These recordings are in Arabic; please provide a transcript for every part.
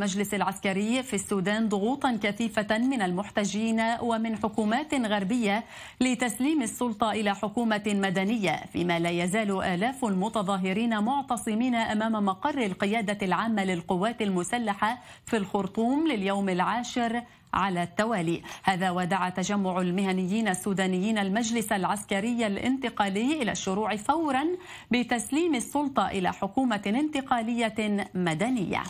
المجلس العسكري في السودان ضغوطا كثيفة من المحتجين ومن حكومات غربية لتسليم السلطة إلى حكومة مدنية فيما لا يزال آلاف المتظاهرين معتصمين أمام مقر القيادة العامة للقوات المسلحة في الخرطوم لليوم العاشر على التوالي هذا ودعا تجمع المهنيين السودانيين المجلس العسكري الانتقالي إلى الشروع فورا بتسليم السلطة إلى حكومة انتقالية مدنية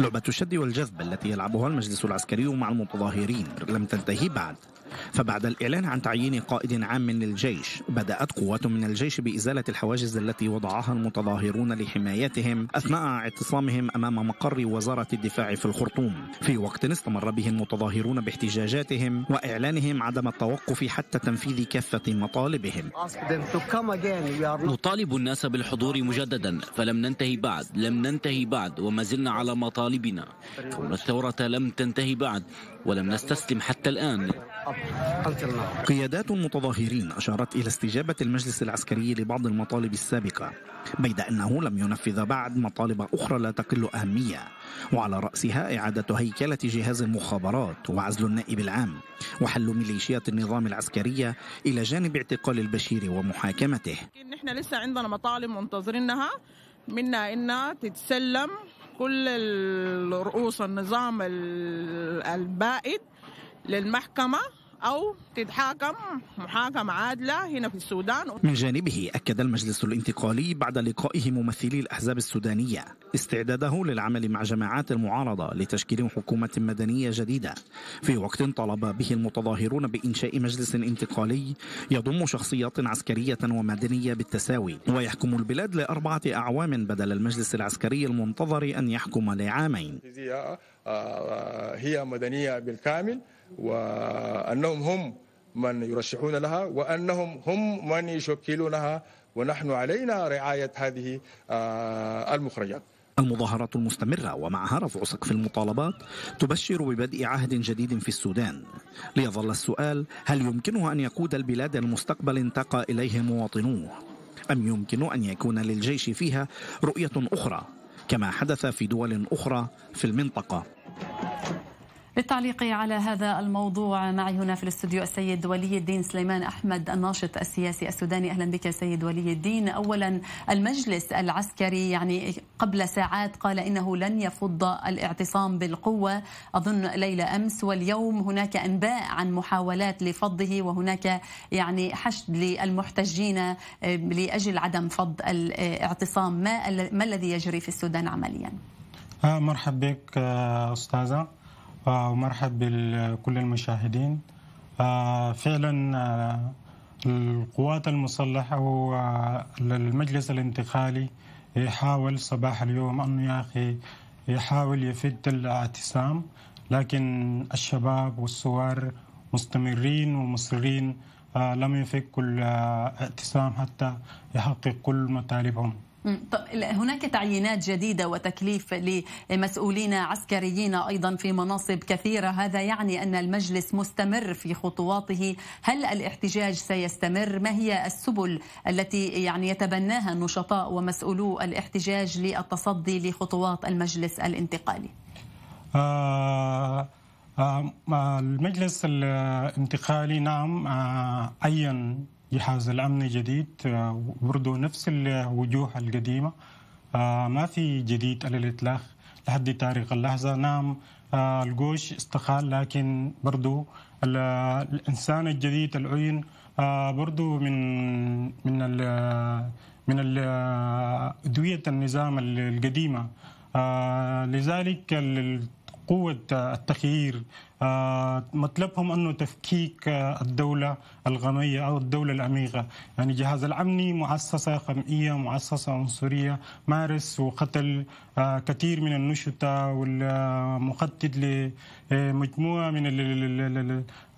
لعبة الشد والجذب التي يلعبها المجلس العسكري مع المتظاهرين لم تنتهي بعد فبعد الإعلان عن تعيين قائد عام للجيش بدأت قوات من الجيش بإزالة الحواجز التي وضعها المتظاهرون لحمايتهم أثناء اعتصامهم أمام مقر وزارة الدفاع في الخرطوم في وقت استمر به المتظاهرون باحتجاجاتهم وإعلانهم عدم التوقف حتى تنفيذ كافة مطالبهم نطالب الناس بالحضور مجددا فلم ننتهي بعد لم ننتهي بعد وما زلنا على مطار مطالبنا كون الثورة لم تنتهي بعد ولم نستسلم حتى الآن قيادات المتظاهرين أشارت إلى استجابة المجلس العسكري لبعض المطالب السابقة بيد أنه لم ينفذ بعد مطالب أخرى لا تقل أهمية وعلى رأسها إعادة هيكلة جهاز المخابرات وعزل النائب العام وحل ميليشيات النظام العسكرية إلى جانب اعتقال البشير ومحاكمته نحن لسه عندنا مطالب منتظرينها منا إنها تتسلم كل رؤوس النظام البائد للمحكمه أو تتحاكم محاكمة عادلة هنا في السودان من جانبه أكد المجلس الانتقالي بعد لقائه ممثلي الأحزاب السودانية استعداده للعمل مع جماعات المعارضة لتشكيل حكومة مدنية جديدة في وقت طلب به المتظاهرون بإنشاء مجلس انتقالي يضم شخصيات عسكرية ومدنية بالتساوي ويحكم البلاد لأربعة أعوام بدل المجلس العسكري المنتظر أن يحكم لعامين هي مدنية بالكامل وأنهم هم من يرشحون لها وأنهم هم من يشكلونها ونحن علينا رعاية هذه آه، المخرجات المظاهرات المستمرة ومعها رفع سقف المطالبات تبشر ببدء عهد جديد في السودان ليظل السؤال هل يمكنه أن يقود البلاد المستقبل انتقى إليه مواطنوه أم يمكن أن يكون للجيش فيها رؤية أخرى كما حدث في دول أخرى في المنطقة للتعليق على هذا الموضوع معي هنا في الاستوديو السيد ولي الدين سليمان احمد الناشط السياسي السوداني اهلا بك سيد ولي الدين اولا المجلس العسكري يعني قبل ساعات قال انه لن يفض الاعتصام بالقوه اظن ليله امس واليوم هناك انباء عن محاولات لفضه وهناك يعني حشد للمحتجين آه، لاجل عدم فض الاعتصام ما, ما الذي يجري في السودان عمليا آه، مرحبا بك آه، استاذه ومرحب بكل المشاهدين آه، فعلا آه، القوات المسلحة والمجلس الانتقالي يحاول صباح اليوم أنه يا أخي يحاول يفد الاعتصام لكن الشباب والثوار مستمرين ومصرين لم يفك كل ائتسام حتى يحقق كل مطالبهم هناك تعيينات جديدة وتكليف لمسؤولين عسكريين أيضا في مناصب كثيرة هذا يعني أن المجلس مستمر في خطواته هل الاحتجاج سيستمر ما هي السبل التي يعني يتبناها النشطاء ومسؤولو الاحتجاج للتصدي لخطوات المجلس الانتقالي آه آه، المجلس الانتقالي نعم آه، عين جهاز الامن الجديد برضه آه، نفس الوجوه القديمه ما في جديد على الاطلاق لحد تاريخ اللحظه نعم الجوش استقال لكن برضه الانسان الجديد العين برضه من من ال من ادويه النظام القديمه لذلك قوة التغيير آه، مطلبهم انه تفكيك آه، الدوله الغنيه او الدوله الاميغه، يعني جهاز الامني مؤسسه قمعيه، مؤسسه عنصريه، مارس وقتل آه، كثير من النشطاء والمخطط لمجموعه من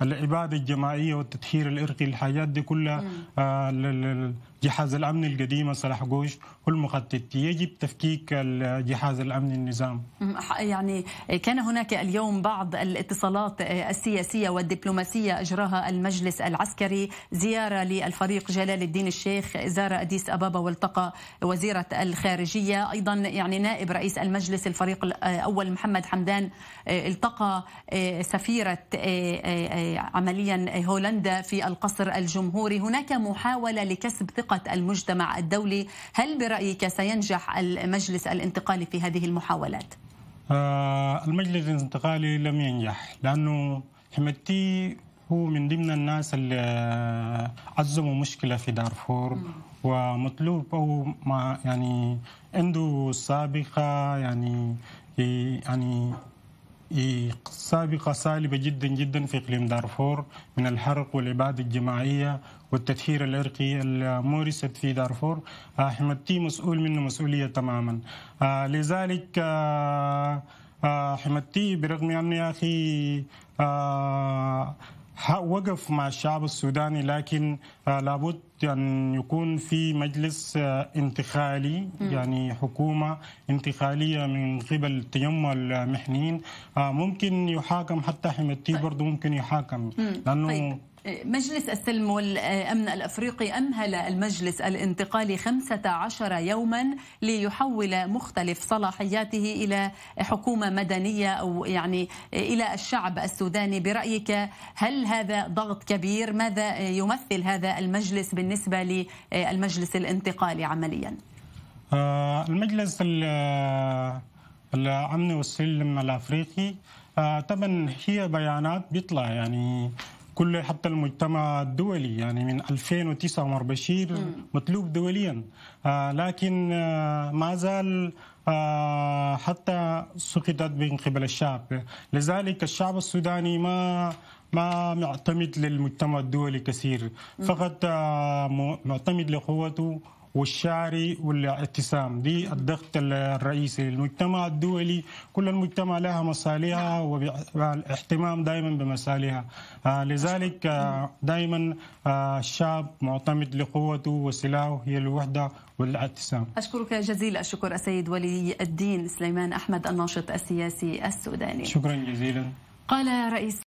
العباده الجماعيه والتطهير الارقي، الحاجات دي كلها نعم. جهاز الامن القديمه صلاح جوش المخطط يجب تفكيك الجهاز الامني النظام نعم، يعني كان هناك اليوم بعض الاتصالات الاتصالات السياسية والدبلوماسية أجراها المجلس العسكري زيارة للفريق جلال الدين الشيخ زار أديس أبابا والتقى وزيرة الخارجية أيضا يعني نائب رئيس المجلس الفريق الأول محمد حمدان آه، التقى آه، سفيرة آه، عمليا هولندا في القصر الجمهوري هناك محاولة لكسب ثقة المجتمع الدولي هل برأيك سينجح المجلس الانتقالي في هذه المحاولات؟ آه، المجلس الانتقالي لم ينجح لانه حمدتي هو من ضمن الناس اللي عزموا مشكله في دارفور ومطلوب او ما يعني عنده سابقه يعني يعني سابقة سالبه جدا جدا في إقليم دارفور من الحرق والإبادة الجماعية والتدهير العرقي المورست في دارفور آه، أحمد تي مسؤول منه مسؤولية تماما آه، لذلك آه، تي برغم أنه يا أخي وقف مع الشعب السوداني لكن آه، لابد أن يكون في مجلس آه، انتقالي يعني حكومة انتقالية من قبل تيم المحنين آه، ممكن يحاكم حتى حمدتي طيب طيب. برضه ممكن يحاكم لأنه طيب. مجلس السلم والأمن الأفريقي أمهل المجلس الانتقالي 15 يوما ليحول مختلف صلاحياته إلى حكومة مدنية أو يعني إلى الشعب السوداني برأيك هل هذا ضغط كبير ماذا يمثل هذا المجلس بالنسبة للمجلس الانتقالي عمليا آه، المجلس الأمن والسلم الأفريقي آه، طبعا هي بيانات بيطلع يعني كل حتى المجتمع الدولي يعني من 2009 عمر بشير مطلوب دوليا آه، لكن آه، ما زال آه، حتى سقطت من قبل الشعب لذلك الشعب السوداني ما ما معتمد للمجتمع الدولي كثير فقط معتمد لقوته والشعري والاعتصام دي الضغط الرئيسي للمجتمع الدولي كل المجتمع لها مصالحها والاهتمام دائما بمصالحها آه، لذلك آه، دائما آه، الشعب معتمد لقوته وسلاحه هي الوحده والاعتصام أشكرك جزيل الشكر السيد ولي الدين سليمان أحمد الناشط السياسي السوداني شكرا جزيلا قال رئيس